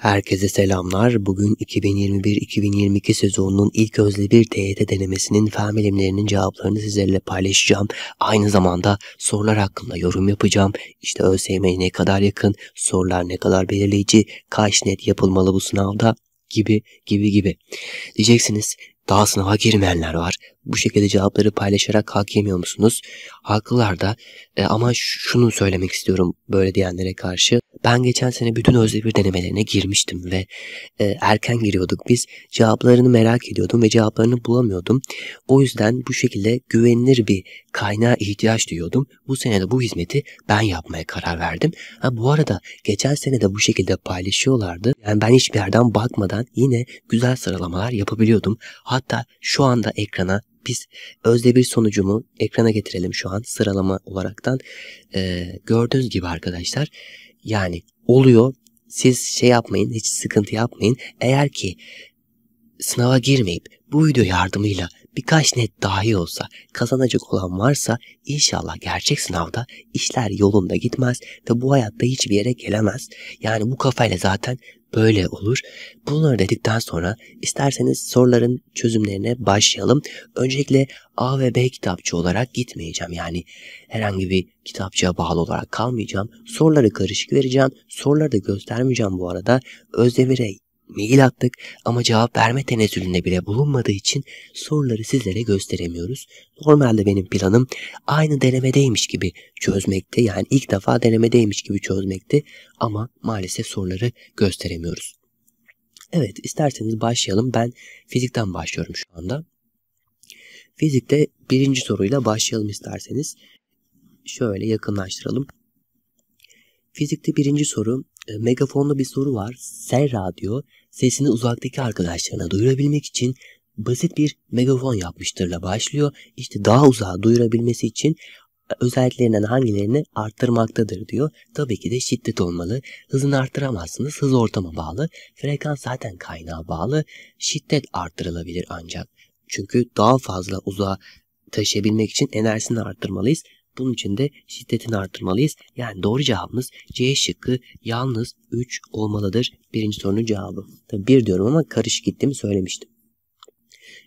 Herkese selamlar. Bugün 2021-2022 sezonunun ilk özlü bir TYT denemesinin fen bilimlerinin cevaplarını sizlerle paylaşacağım. Aynı zamanda sorular hakkında yorum yapacağım. İşte ÖSYM'ye ne kadar yakın, sorular ne kadar belirleyici, kaç net yapılmalı bu sınavda gibi gibi gibi. Diyeceksiniz daha sınava girmeyenler var. Bu şekilde cevapları paylaşarak hak yemiyor musunuz? Haklılar da e, ama şunu söylemek istiyorum böyle diyenlere karşı. Ben geçen sene bütün özde bir denemelerine girmiştim ve e, erken giriyorduk biz. Cevaplarını merak ediyordum ve cevaplarını bulamıyordum. O yüzden bu şekilde güvenilir bir kaynağa ihtiyaç duyuyordum. Bu sene de bu hizmeti ben yapmaya karar verdim. Ha, bu arada geçen sene de bu şekilde paylaşıyorlardı. Yani ben hiçbir yerden bakmadan yine güzel sıralamalar yapabiliyordum. Hatta şu anda ekrana biz özde bir sonucumu ekrana getirelim şu an sıralama olaraktan. Ee, gördüğünüz gibi arkadaşlar yani oluyor. Siz şey yapmayın, hiç sıkıntı yapmayın. Eğer ki sınava girmeyip bu video yardımıyla birkaç net dahi olsa kazanacak olan varsa inşallah gerçek sınavda işler yolunda gitmez ve bu hayatta hiçbir yere gelemez. Yani bu kafayla zaten böyle olur. Bunları dedikten sonra isterseniz soruların çözümlerine başlayalım. Öncelikle A ve B kitapçı olarak gitmeyeceğim. Yani herhangi bir kitapçıya bağlı olarak kalmayacağım. Soruları karışık vereceğim. Soruları da göstermeyeceğim bu arada. Özdevire mail attık ama cevap verme tenezzülünde bile bulunmadığı için soruları sizlere gösteremiyoruz. Normalde benim planım aynı denemedeymiş gibi çözmekte yani ilk defa denemedeymiş gibi çözmekte ama maalesef soruları gösteremiyoruz. Evet isterseniz başlayalım ben fizikten başlıyorum şu anda. Fizikte birinci soruyla başlayalım isterseniz. Şöyle yakınlaştıralım. Fizikte birinci soru e, megafonlu bir soru var. Serra diyor sesini uzaktaki arkadaşlarına duyurabilmek için basit bir megafon yapmıştırla başlıyor. İşte daha uzağa duyurabilmesi için özelliklerinden hangilerini arttırmaktadır diyor. Tabii ki de şiddet olmalı. Hızını arttıramazsınız. Hız ortama bağlı. Frekans zaten kaynağa bağlı. Şiddet arttırılabilir ancak. Çünkü daha fazla uzağa taşıyabilmek için enerjisini arttırmalıyız. Bunun için de şiddetini artırmalıyız. Yani doğru cevabımız C şıkkı yalnız 3 olmalıdır. Birinci sorunun cevabı. Tabi 1 diyorum ama karışık gittiğimi söylemiştim.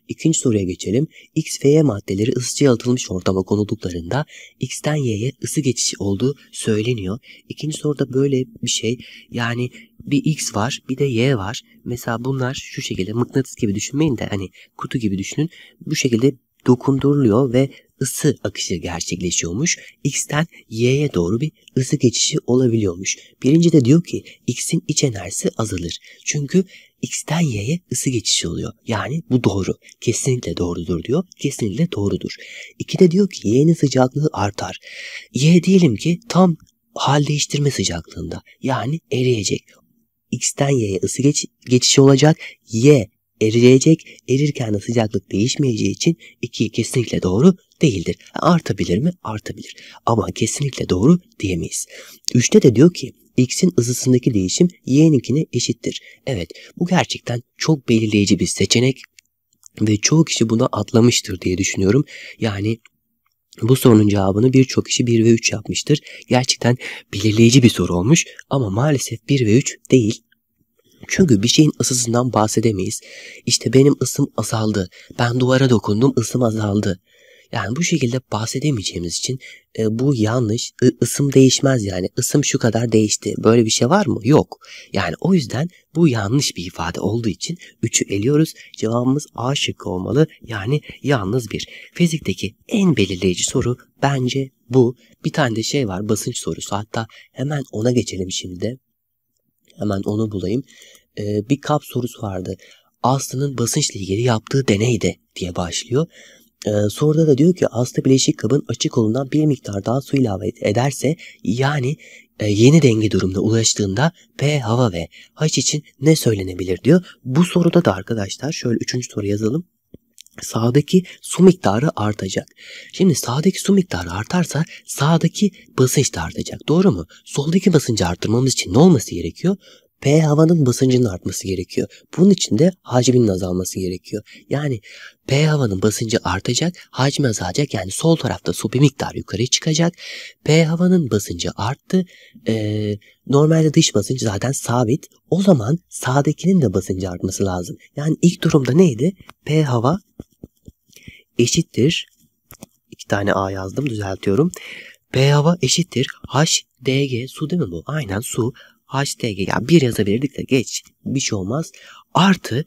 İkinci soruya geçelim. X ve Y maddeleri ısıtıcıya atılmış ortama konulduklarında X'ten Y'ye ısı geçişi olduğu söyleniyor. İkinci soruda böyle bir şey. Yani bir X var bir de Y var. Mesela bunlar şu şekilde mıknatıs gibi düşünmeyin de hani kutu gibi düşünün. Bu şekilde dokunduruluyor ve ısı akışı gerçekleşiyormuş. X'ten Y'ye doğru bir ısı geçişi olabiliyormuş. Birinci de diyor ki X'in iç enerjisi azalır. Çünkü X'ten Y'ye ısı geçişi oluyor. Yani bu doğru. Kesinlikle doğrudur diyor. Kesinlikle doğrudur. İki de diyor ki Y'nin sıcaklığı artar. Y diyelim ki tam hal değiştirme sıcaklığında. Yani eriyecek. X'ten Y'ye ısı geç geçişi olacak. Y eriyecek. Erirken de sıcaklık değişmeyeceği için 2 kesinlikle doğru değildir. Artabilir mi? Artabilir. Ama kesinlikle doğru diyemeyiz. 3'te de diyor ki X'in ısısındaki değişim Y'ninkine eşittir. Evet bu gerçekten çok belirleyici bir seçenek ve çoğu kişi buna atlamıştır diye düşünüyorum. Yani bu sorunun cevabını birçok kişi 1 ve 3 yapmıştır. Gerçekten belirleyici bir soru olmuş ama maalesef 1 ve 3 değil. Çünkü bir şeyin ısısından bahsedemeyiz. İşte benim ısım azaldı. Ben duvara dokundum ısım azaldı. Yani bu şekilde bahsedemeyeceğimiz için e, bu yanlış. I, e, ısım değişmez yani. Isım şu kadar değişti. Böyle bir şey var mı? Yok. Yani o yüzden bu yanlış bir ifade olduğu için 3'ü eliyoruz. Cevabımız A şıkkı olmalı. Yani yalnız bir. Fizikteki en belirleyici soru bence bu. Bir tane de şey var basınç sorusu. Hatta hemen ona geçelim şimdi de. Hemen onu bulayım. E, bir kap sorusu vardı. Aslı'nın basınçla ilgili yaptığı deneydi diye başlıyor. E, ee, soruda da diyor ki Aslı bileşik kabın açık olundan bir miktar daha su ilave ederse yani e, yeni denge durumuna ulaştığında P hava ve H için ne söylenebilir diyor. Bu soruda da arkadaşlar şöyle üçüncü soru yazalım sağdaki su miktarı artacak. Şimdi sağdaki su miktarı artarsa sağdaki basınç da artacak. Doğru mu? Soldaki basıncı arttırmamız için ne olması gerekiyor? P havanın basıncının artması gerekiyor. Bunun için de hacminin azalması gerekiyor. Yani P havanın basıncı artacak, hacmi azalacak. Yani sol tarafta su bir miktar yukarı çıkacak. P havanın basıncı arttı. Ee, normalde dış basınç zaten sabit. O zaman sağdakinin de basıncı artması lazım. Yani ilk durumda neydi? P hava eşittir. İki tane A yazdım düzeltiyorum. B hava eşittir. HDG su değil mi bu? Aynen su. HDG ya yani bir yazabilirdik de geç bir şey olmaz. Artı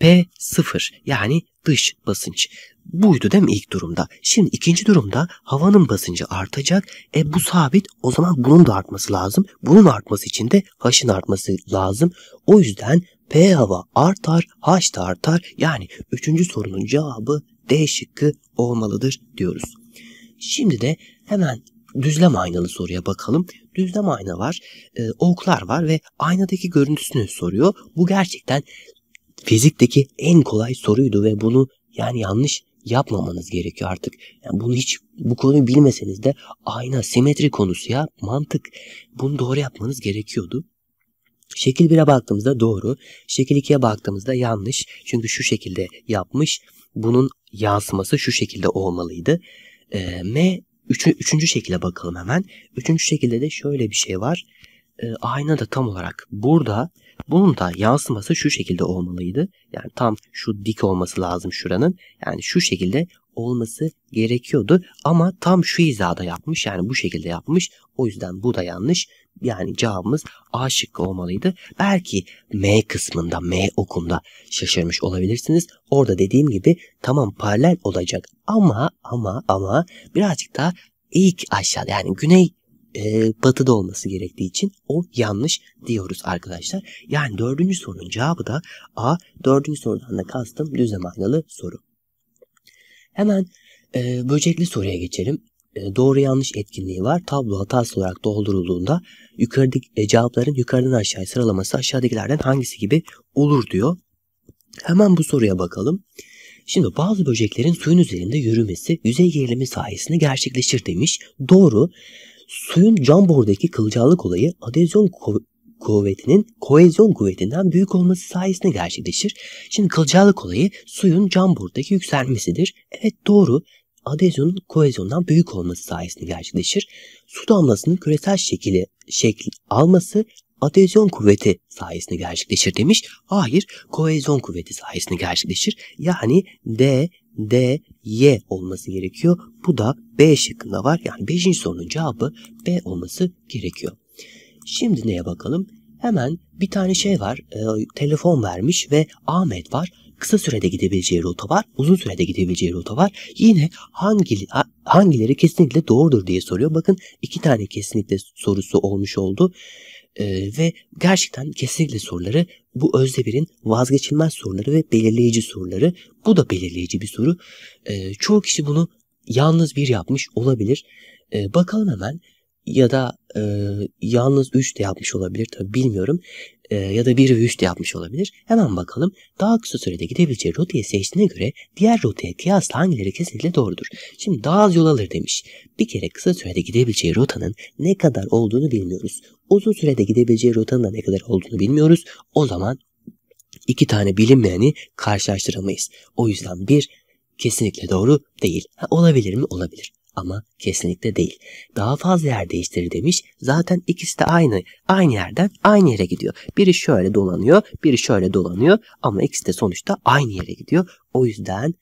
P0 yani dış basınç. Buydu değil mi ilk durumda? Şimdi ikinci durumda havanın basıncı artacak. E bu sabit o zaman bunun da artması lazım. Bunun artması için de H'ın artması lazım. O yüzden P hava artar, H da artar. Yani üçüncü sorunun cevabı D şıkkı olmalıdır diyoruz. Şimdi de hemen düzlem aynalı soruya bakalım. Düzlem ayna var, e, oklar var ve aynadaki görüntüsünü soruyor. Bu gerçekten fizikteki en kolay soruydu ve bunu yani yanlış yapmamanız gerekiyor artık. Yani bunu hiç bu konuyu bilmeseniz de ayna simetri konusu ya mantık. Bunu doğru yapmanız gerekiyordu. Şekil 1'e baktığımızda doğru. Şekil 2'ye baktığımızda yanlış. Çünkü şu şekilde yapmış bunun yansıması şu şekilde olmalıydı. E, M üçü, üçüncü şekilde bakalım hemen. Üçüncü şekilde de şöyle bir şey var. E, ayna da tam olarak burada. Bunun da yansıması şu şekilde olmalıydı. Yani tam şu dik olması lazım şuranın. Yani şu şekilde olması gerekiyordu. Ama tam şu hizada yapmış. Yani bu şekilde yapmış. O yüzden bu da yanlış. Yani cevabımız A şıkkı olmalıydı. Belki M kısmında, M okumda şaşırmış olabilirsiniz. Orada dediğim gibi tamam paralel olacak ama ama ama birazcık daha ilk aşağıda yani güney e, batıda olması gerektiği için o yanlış diyoruz arkadaşlar. Yani dördüncü sorunun cevabı da A. Dördüncü sorudan da kastım düzlem aynalı soru. Hemen e, böcekli soruya geçelim. E, doğru yanlış etkinliği var. Tablo hatası olarak doldurulduğunda yukarıdaki e, cevapların yukarıdan aşağıya sıralaması aşağıdakilerden hangisi gibi olur diyor. Hemen bu soruya bakalım. Şimdi bazı böceklerin suyun üzerinde yürümesi yüzey gerilimi sayesinde gerçekleşir demiş. Doğru. Suyun cam borudaki kılcallık olayı adezyon kuvvetinin kohezyon kuvvetinden büyük olması sayesinde gerçekleşir. Şimdi kılcallık olayı suyun cam borudaki yükselmesidir. Evet doğru adezyonun kohezyondan büyük olması sayesinde gerçekleşir. Su damlasının küresel şekli şekil alması adezyon kuvveti sayesinde gerçekleşir demiş. Hayır, kohezyon kuvveti sayesinde gerçekleşir. Yani D, D, Y olması gerekiyor. Bu da B şıkkında var. Yani 5. sorunun cevabı B olması gerekiyor. Şimdi neye bakalım? Hemen bir tane şey var. E, telefon vermiş ve Ahmet var kısa sürede gidebileceği rota var, uzun sürede gidebileceği rota var. Yine hangi hangileri kesinlikle doğrudur diye soruyor. Bakın iki tane kesinlikle sorusu olmuş oldu. Ee, ve gerçekten kesinlikle soruları bu Özdemir'in vazgeçilmez soruları ve belirleyici soruları. Bu da belirleyici bir soru. Ee, çoğu kişi bunu yalnız bir yapmış olabilir. Ee, bakalım hemen ya da e, yalnız 3 de yapmış olabilir tabi bilmiyorum. E, ya da 1 ve de yapmış olabilir. Hemen bakalım daha kısa sürede gidebileceği rotayı seçtiğine göre diğer rotaya kıyasla hangileri kesinlikle doğrudur. Şimdi daha az yol alır demiş. Bir kere kısa sürede gidebileceği rotanın ne kadar olduğunu bilmiyoruz. Uzun sürede gidebileceği rotanın da ne kadar olduğunu bilmiyoruz. O zaman iki tane bilinmeyeni karşılaştıramayız. O yüzden bir kesinlikle doğru değil. Ha, olabilir mi? Olabilir ama kesinlikle değil. Daha fazla yer değiştirir demiş. Zaten ikisi de aynı. Aynı yerden aynı yere gidiyor. Biri şöyle dolanıyor, biri şöyle dolanıyor ama ikisi de sonuçta aynı yere gidiyor. O yüzden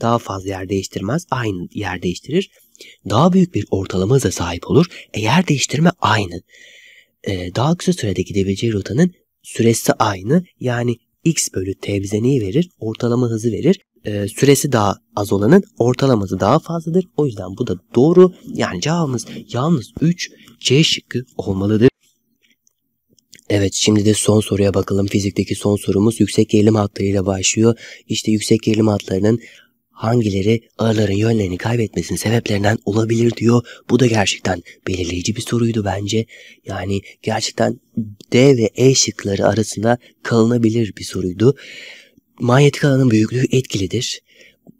daha fazla yer değiştirmez, aynı yer değiştirir. Daha büyük bir ortalama hıza sahip olur. E, yer değiştirme aynı. E, daha kısa sürede gidebileceği rotanın süresi aynı. Yani x bölü t neyi verir? Ortalama hızı verir. E, süresi daha az olanın ortalaması daha fazladır. O yüzden bu da doğru. Yani cevabımız yalnız 3 C şıkkı olmalıdır. Evet şimdi de son soruya bakalım. Fizikteki son sorumuz yüksek gerilim hatlarıyla başlıyor. İşte yüksek gerilim hatlarının hangileri arıların yönlerini kaybetmesinin sebeplerinden olabilir diyor. Bu da gerçekten belirleyici bir soruydu bence. Yani gerçekten D ve E şıkları arasında kalınabilir bir soruydu. Manyetik alanın büyüklüğü etkilidir.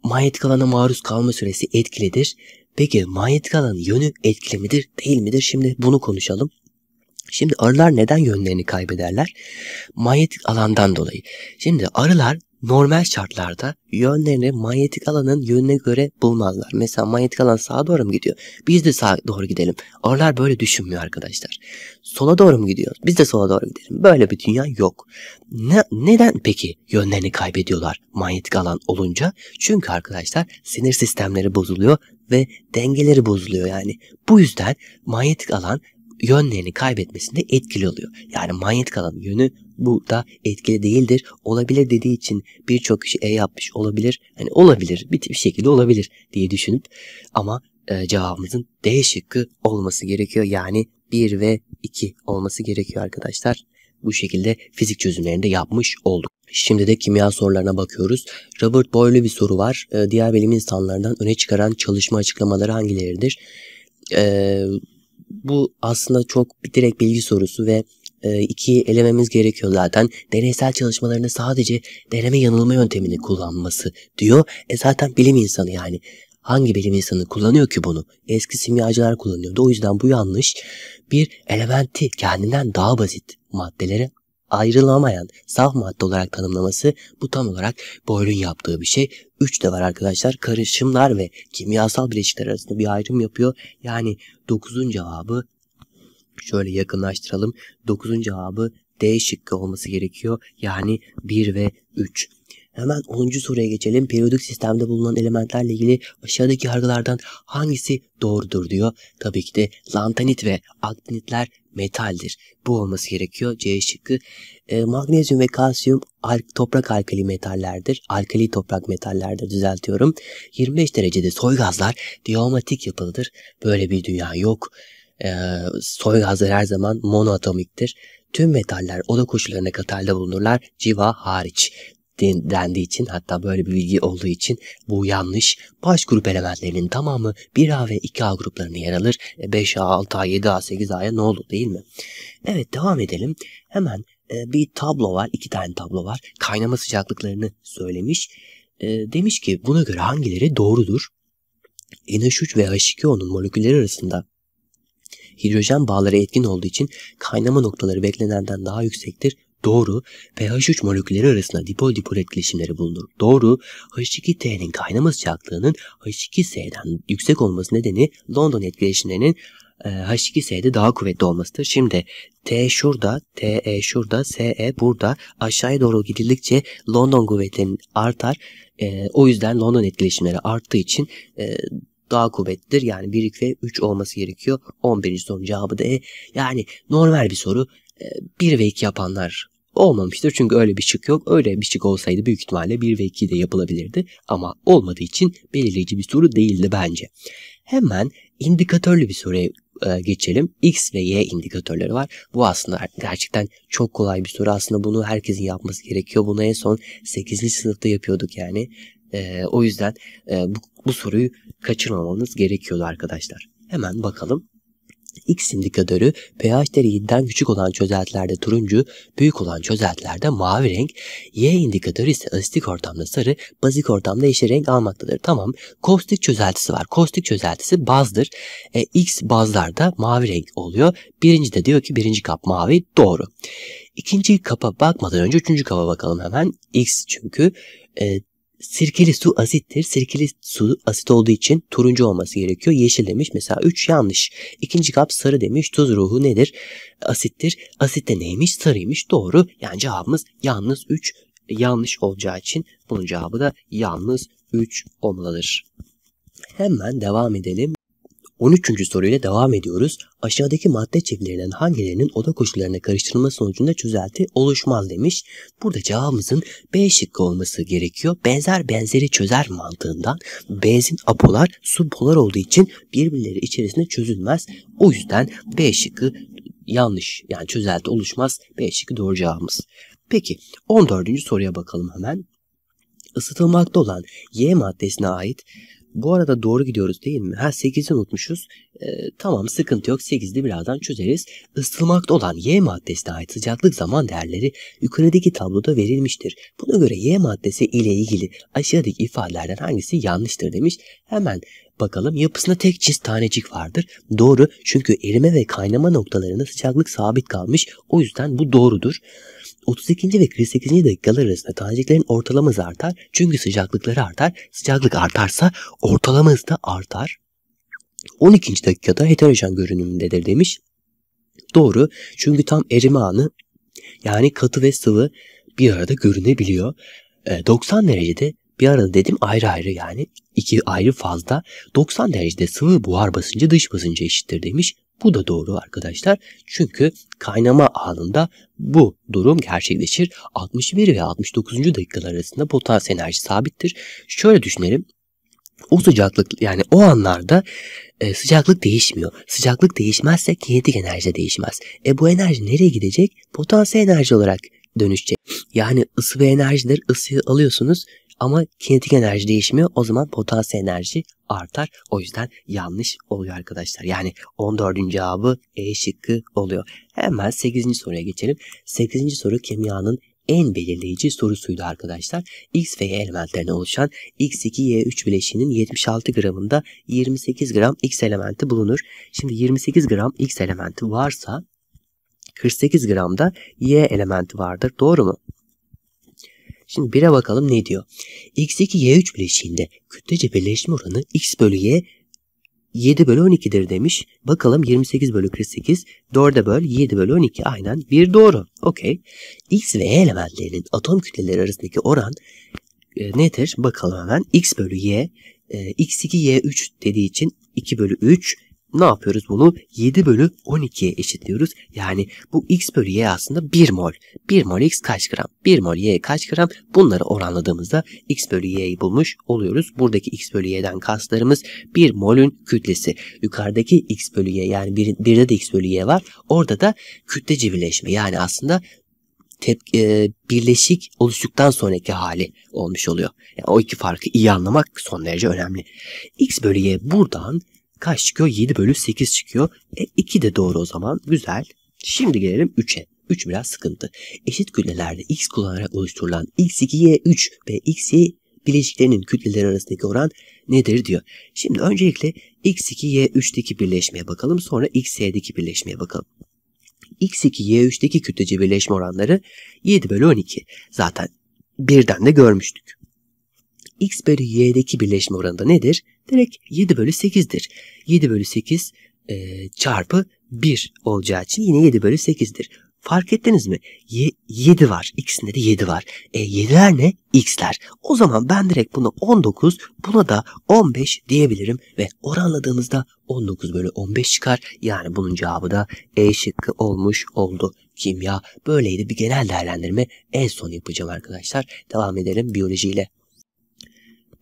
Manyetik alana maruz kalma süresi etkilidir. Peki manyetik alanın yönü etkili midir değil midir? Şimdi bunu konuşalım. Şimdi arılar neden yönlerini kaybederler? Manyetik alandan dolayı. Şimdi arılar normal şartlarda yönlerini manyetik alanın yönüne göre bulmazlar. Mesela manyetik alan sağa doğru mu gidiyor? Biz de sağa doğru gidelim. Oralar böyle düşünmüyor arkadaşlar. Sola doğru mu gidiyor? Biz de sola doğru gidelim. Böyle bir dünya yok. Ne, neden peki yönlerini kaybediyorlar manyetik alan olunca? Çünkü arkadaşlar sinir sistemleri bozuluyor ve dengeleri bozuluyor yani. Bu yüzden manyetik alan yönlerini kaybetmesinde etkili oluyor. Yani manyetik alanın yönü bu da etkili değildir. Olabilir dediği için birçok kişi E yapmış olabilir. hani olabilir bir, şekilde olabilir diye düşünüp ama e, cevabımızın D şıkkı olması gerekiyor. Yani 1 ve 2 olması gerekiyor arkadaşlar. Bu şekilde fizik çözümlerini de yapmış olduk. Şimdi de kimya sorularına bakıyoruz. Robert Boyle'lu bir soru var. E, diğer bilim insanlarından öne çıkaran çalışma açıklamaları hangileridir? E, bu aslında çok direkt bilgi sorusu ve e, elememiz gerekiyor zaten. Deneysel çalışmalarında sadece deneme yanılma yöntemini kullanması diyor. E zaten bilim insanı yani. Hangi bilim insanı kullanıyor ki bunu? Eski simyacılar kullanıyordu. O yüzden bu yanlış. Bir elementi kendinden daha basit maddelere ayrılamayan saf madde olarak tanımlaması bu tam olarak Boyle'un yaptığı bir şey. Üç de var arkadaşlar. Karışımlar ve kimyasal bileşikler arasında bir ayrım yapıyor. Yani dokuzun cevabı Şöyle yakınlaştıralım. 9. cevabı D şıkkı olması gerekiyor. Yani 1 ve 3. Hemen 10. soruya geçelim. Periyodik sistemde bulunan elementlerle ilgili aşağıdaki yargılardan hangisi doğrudur diyor. Tabii ki de lantanit ve aktinitler metaldir. Bu olması gerekiyor. C şıkkı. E, magnezyum ve kalsiyum al toprak alkali metallerdir. Alkali toprak metallerdir düzeltiyorum. 25 derecede soy gazlar diomatik yapılıdır. Böyle bir dünya yok. E, soy gazları her zaman monoatomiktir. Tüm metaller oda koşullarına katarda bulunurlar civa hariç dendiği için hatta böyle bir bilgi olduğu için bu yanlış. Baş grup elementlerinin tamamı 1A ve 2A gruplarına yer alır. 5A, 6A, 7A, 8A'ya ne oldu değil mi? Evet devam edelim. Hemen e, bir tablo var. iki tane tablo var. Kaynama sıcaklıklarını söylemiş. E, demiş ki buna göre hangileri doğrudur? NH3 ve H2O'nun molekülleri arasında hidrojen bağları etkin olduğu için kaynama noktaları beklenenden daha yüksektir. Doğru. pH3 molekülleri arasında dipol dipol etkileşimleri bulunur. Doğru. H2T'nin kaynama sıcaklığının H2S'den yüksek olması nedeni London etkileşimlerinin e, H2S'de daha kuvvetli olmasıdır. Şimdi T şurada, TE şurada, SE burada. Aşağıya doğru gidildikçe London kuvvetlerinin artar. E, o yüzden London etkileşimleri arttığı için e, daha kuvvetlidir. Yani 1, 2 ve 3 olması gerekiyor. 11. sorunun cevabı da E. Yani normal bir soru 1 e, ve 2 yapanlar olmamıştır. Çünkü öyle bir şık yok. Öyle bir şık olsaydı büyük ihtimalle 1 ve 2 de yapılabilirdi. Ama olmadığı için belirleyici bir soru değildi bence. Hemen indikatörlü bir soruya e, geçelim. X ve Y indikatörleri var. Bu aslında gerçekten çok kolay bir soru. Aslında bunu herkesin yapması gerekiyor. Bunu en son 8. sınıfta yapıyorduk yani. E, o yüzden e, bu, bu soruyu kaçırmamanız gerekiyordu arkadaşlar. Hemen bakalım. X indikatörü pH değeri küçük olan çözeltilerde turuncu, büyük olan çözeltilerde mavi renk, Y indikatörü ise asitik ortamda sarı, bazik ortamda yeşil renk almaktadır. Tamam. Kostik çözeltisi var. Kostik çözeltisi bazdır. E, X bazlarda mavi renk oluyor. Birinci de diyor ki birinci kap mavi. Doğru. İkinci kapa bakmadan önce üçüncü kapa bakalım hemen. X çünkü e, Sirkeli su asittir. Sirkeli su asit olduğu için turuncu olması gerekiyor. Yeşil demiş. Mesela 3 yanlış. İkinci kap sarı demiş. Tuz ruhu nedir? Asittir. Asit de neymiş? Sarıymış. Doğru. Yani cevabımız yalnız 3 yanlış olacağı için bunun cevabı da yalnız 3 olmalıdır. Hemen devam edelim. 13. soruyla devam ediyoruz. Aşağıdaki madde çivilerinden hangilerinin oda koşullarına karıştırılma sonucunda çözelti oluşmaz demiş. Burada cevabımızın B şıkkı olması gerekiyor. Benzer benzeri çözer mantığından benzin apolar su polar olduğu için birbirleri içerisinde çözülmez. O yüzden B şıkkı yanlış yani çözelti oluşmaz. B şıkkı doğru cevabımız. Peki 14. soruya bakalım hemen. Isıtılmakta olan Y maddesine ait bu arada doğru gidiyoruz değil mi? Ha 8'i unutmuşuz. Ee, tamam sıkıntı yok 8'de birazdan çözeriz. Isıtılmakta olan Y maddesine ait sıcaklık zaman değerleri yukarıdaki tabloda verilmiştir. Buna göre Y maddesi ile ilgili aşağıdaki ifadelerden hangisi yanlıştır demiş. Hemen bakalım yapısında tek çiz tanecik vardır. Doğru çünkü erime ve kaynama noktalarında sıcaklık sabit kalmış. O yüzden bu doğrudur. 32. ve 48. dakikalar arasında taneciklerin ortalama hızı artar. Çünkü sıcaklıkları artar. Sıcaklık artarsa ortalama hız da artar. 12. dakikada heterojen görünümündedir demiş. Doğru çünkü tam erime anı yani katı ve sıvı bir arada görünebiliyor. E, ee, 90 derecede bir arada dedim ayrı ayrı yani iki ayrı fazda 90 derecede sıvı buhar basıncı dış basıncı eşittir demiş. Bu da doğru arkadaşlar. Çünkü kaynama anında bu durum gerçekleşir. 61 ve 69. dakikalar arasında potansiyel enerji sabittir. Şöyle düşünelim. O sıcaklık yani o anlarda e, sıcaklık değişmiyor. Sıcaklık değişmezse kinetik enerji de değişmez. E bu enerji nereye gidecek? Potansiyel enerji olarak dönüşecek. Yani ısı ve enerjidir. Isıyı alıyorsunuz ama kinetik enerji değişmiyor. O zaman potansiyel enerji artar. O yüzden yanlış oluyor arkadaşlar. Yani 14. cevabı E şıkkı oluyor. Hemen 8. soruya geçelim. 8. soru kimyanın en belirleyici sorusuydu arkadaşlar. X ve Y elementlerinden oluşan X2Y3 bileşiğinin 76 gramında 28 gram X elementi bulunur. Şimdi 28 gram X elementi varsa 48 gramda Y elementi vardır. Doğru mu? Şimdi 1'e bakalım ne diyor. X2 Y3 bileşiğinde kütlece birleşme oranı X bölü Y 7 bölü 12'dir demiş. Bakalım 28 bölü 48 4'e böl 7 bölü 12 aynen 1 doğru. Okey. X ve Y e elementlerinin atom kütleleri arasındaki oran e, nedir? Bakalım hemen. X bölü Y e, X2 Y3 dediği için 2 bölü 3 ne yapıyoruz bunu? 7 bölü 12'ye eşitliyoruz. Yani bu x bölü y aslında 1 mol. 1 mol x kaç gram? 1 mol y kaç gram? Bunları oranladığımızda x bölü y'yi bulmuş oluyoruz. Buradaki x bölü y'den kaslarımız 1 molün kütlesi. Yukarıdaki x bölü y yani bir, birde de x bölü y var. Orada da kütle cebirleşme. Yani aslında tep e, birleşik oluştuktan sonraki hali olmuş oluyor. Yani o iki farkı iyi anlamak son derece önemli. X bölü Y buradan kaç çıkıyor? 7 bölü 8 çıkıyor. E 2 de doğru o zaman. Güzel. Şimdi gelelim 3'e. 3 biraz sıkıntı. Eşit kütlelerde x kullanarak oluşturulan x2y3 ve x xy bileşiklerinin kütleleri arasındaki oran nedir diyor. Şimdi öncelikle x2y3'teki birleşmeye bakalım sonra X2 xy'deki birleşmeye bakalım. x2y3'teki kütlece birleşme oranları 7 bölü 12. Zaten birden de görmüştük x bölü y'deki birleşme oranı da nedir? Direkt 7 bölü 8'dir. 7 bölü 8 e, çarpı 1 olacağı için yine 7 bölü 8'dir. Fark ettiniz mi? Y 7 var. İkisinde de 7 var. E 7'ler ne? X'ler. O zaman ben direkt buna 19, buna da 15 diyebilirim ve oranladığımızda 19 bölü 15 çıkar. Yani bunun cevabı da E şıkkı olmuş oldu. Kimya böyleydi bir genel değerlendirme en son yapacağım arkadaşlar. Devam edelim biyolojiyle.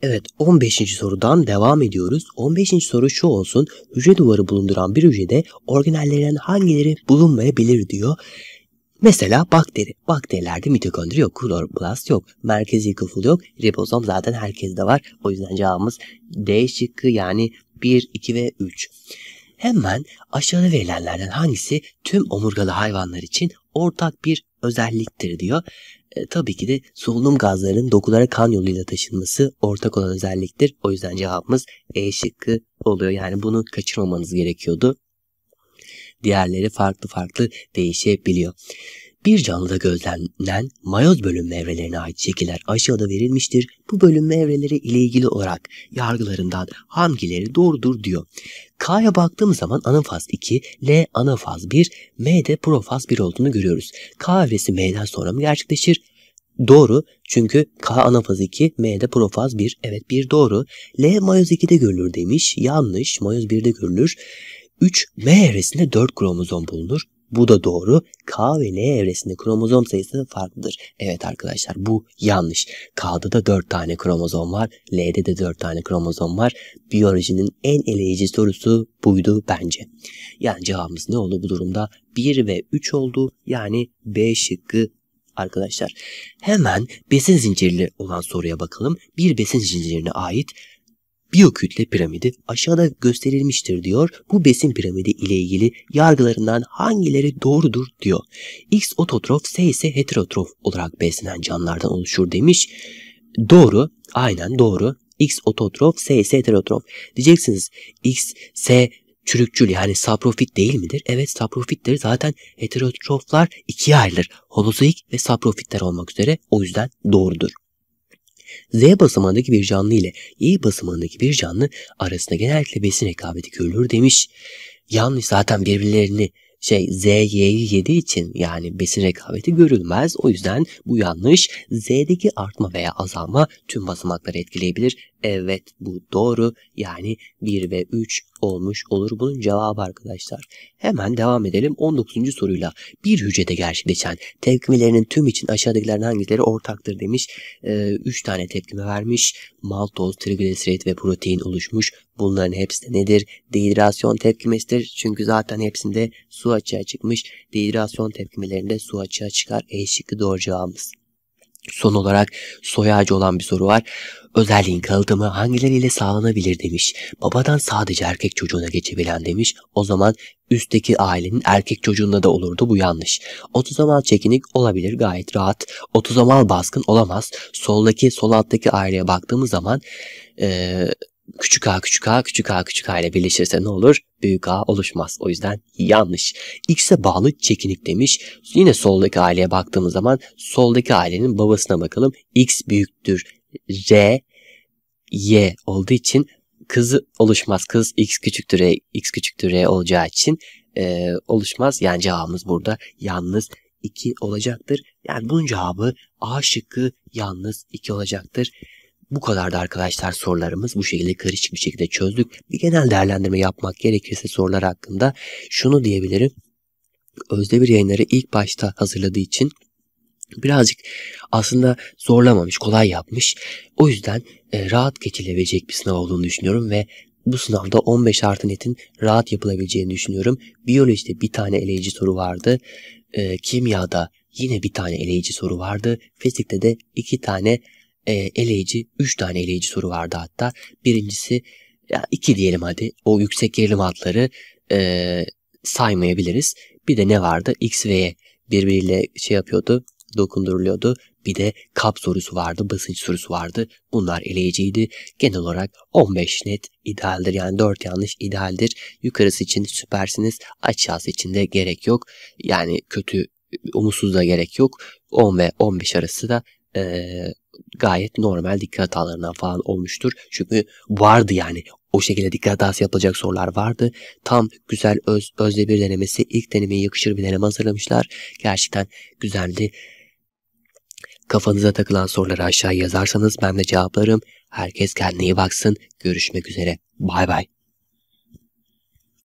Evet 15. sorudan devam ediyoruz. 15. soru şu olsun. Hücre duvarı bulunduran bir hücrede organellerden hangileri bulunmayabilir diyor. Mesela bakteri. Bakterilerde mitokondri yok, kloroplast yok, merkezi kıfıl yok, ribozom zaten herkeste var. O yüzden cevabımız D şıkkı yani 1, 2 ve 3. Hemen aşağıda verilenlerden hangisi tüm omurgalı hayvanlar için ortak bir özelliktir diyor. E, tabii ki de solunum gazlarının dokulara kan yoluyla taşınması ortak olan özelliktir. O yüzden cevabımız E şıkkı oluyor. Yani bunu kaçırmamanız gerekiyordu. Diğerleri farklı farklı değişebiliyor bir canlıda gözlenen mayoz bölünme evrelerine ait şekiller aşağıda verilmiştir. Bu bölünme evreleri ile ilgili olarak yargılarından hangileri doğrudur diyor. K'ya baktığım zaman anafaz 2, L anafaz 1, M'de profaz 1 olduğunu görüyoruz. K evresi M'den sonra mı gerçekleşir? Doğru çünkü K anafaz 2, M'de profaz 1. Evet 1 doğru. L mayoz 2'de görülür demiş. Yanlış. Mayoz 1'de görülür. 3 M evresinde 4 kromozom bulunur. Bu da doğru. K ve L evresinde kromozom sayısı farklıdır. Evet arkadaşlar bu yanlış. K'da da 4 tane kromozom var. L'de de 4 tane kromozom var. Biyolojinin en eleyici sorusu buydu bence. Yani cevabımız ne oldu bu durumda? 1 ve 3 oldu. Yani B şıkkı arkadaşlar. Hemen besin zincirli olan soruya bakalım. Bir besin zincirine ait biyokütle piramidi aşağıda gösterilmiştir diyor. Bu besin piramidi ile ilgili yargılarından hangileri doğrudur diyor. X ototrof, S ise heterotrof olarak beslenen canlılardan oluşur demiş. Doğru, aynen doğru. X ototrof, S ise heterotrof. Diyeceksiniz X, S çürükçül yani saprofit değil midir? Evet saprofittir. Zaten heterotroflar ikiye ayrılır. Holozoik ve saprofitler olmak üzere o yüzden doğrudur. Z basamağındaki bir canlı ile E basamağındaki bir canlı arasında genellikle besin rekabeti görülür demiş. Yanlış zaten birbirlerini şey Z, Y'yi yediği için yani besin rekabeti görülmez. O yüzden bu yanlış. Z'deki artma veya azalma tüm basamakları etkileyebilir Evet bu doğru. Yani 1 ve 3 olmuş olur. Bunun cevabı arkadaşlar. Hemen devam edelim 19. soruyla. Bir hücrede gerçekleşen tepkimelerinin tüm için aşağıdakilerin hangileri ortaktır demiş. 3 ee, tane tepkime vermiş. Maltoz, trigliserit ve protein oluşmuş. Bunların hepsi de nedir? Dehidrasyon tepkimesidir. Çünkü zaten hepsinde su açığa çıkmış. Dehidrasyon tepkimelerinde su açığa çıkar. E şıkkı doğru cevabımız. Son olarak soy ağacı olan bir soru var. Özelliğin kalıtımı hangileriyle sağlanabilir demiş. Babadan sadece erkek çocuğuna geçebilen demiş. O zaman üstteki ailenin erkek çocuğunda da olurdu bu yanlış. Otozomal çekinik olabilir gayet rahat. Otozomal baskın olamaz. Soldaki sol alttaki aileye baktığımız zaman ee, küçük a küçük a küçük a küçük a ile birleşirse ne olur? büyük A oluşmaz. O yüzden yanlış. X'e bağlı çekinik demiş. Yine soldaki aileye baktığımız zaman soldaki ailenin babasına bakalım. X büyüktür. R, Y olduğu için kız oluşmaz. Kız X küçüktür R, X küçüktür R olacağı için e, oluşmaz. Yani cevabımız burada yalnız 2 olacaktır. Yani bunun cevabı A şıkkı yalnız 2 olacaktır. Bu kadardı arkadaşlar sorularımız. Bu şekilde karışık bir şekilde çözdük. Bir genel değerlendirme yapmak gerekirse sorular hakkında şunu diyebilirim. Özde bir yayınları ilk başta hazırladığı için birazcık aslında zorlamamış, kolay yapmış. O yüzden e, rahat geçilebilecek bir sınav olduğunu düşünüyorum ve bu sınavda 15 artı netin rahat yapılabileceğini düşünüyorum. Biyolojide bir tane eleyici soru vardı. E, kimyada yine bir tane eleyici soru vardı. Fizikte de iki tane e, eleyici, 3 tane eleyici soru vardı hatta. Birincisi, ya iki diyelim hadi, o yüksek gerilim adları e, saymayabiliriz. Bir de ne vardı? X ve Y birbiriyle şey yapıyordu, dokunduruluyordu. Bir de kap sorusu vardı, basınç sorusu vardı. Bunlar eleyiciydi. Genel olarak 15 net idealdir. Yani 4 yanlış idealdir. Yukarısı için süpersiniz. Aşağısı için de gerek yok. Yani kötü, umutsuz da gerek yok. 10 ve 15 arası da e, gayet normal dikkat hatalarından falan olmuştur. Çünkü vardı yani o şekilde dikkat hatası yapılacak sorular vardı. Tam güzel öz, özde bir denemesi ilk denemeye yakışır bir deneme hazırlamışlar. Gerçekten güzeldi. Kafanıza takılan soruları aşağı yazarsanız ben de cevaplarım. Herkes kendine iyi baksın. Görüşmek üzere. Bay bay.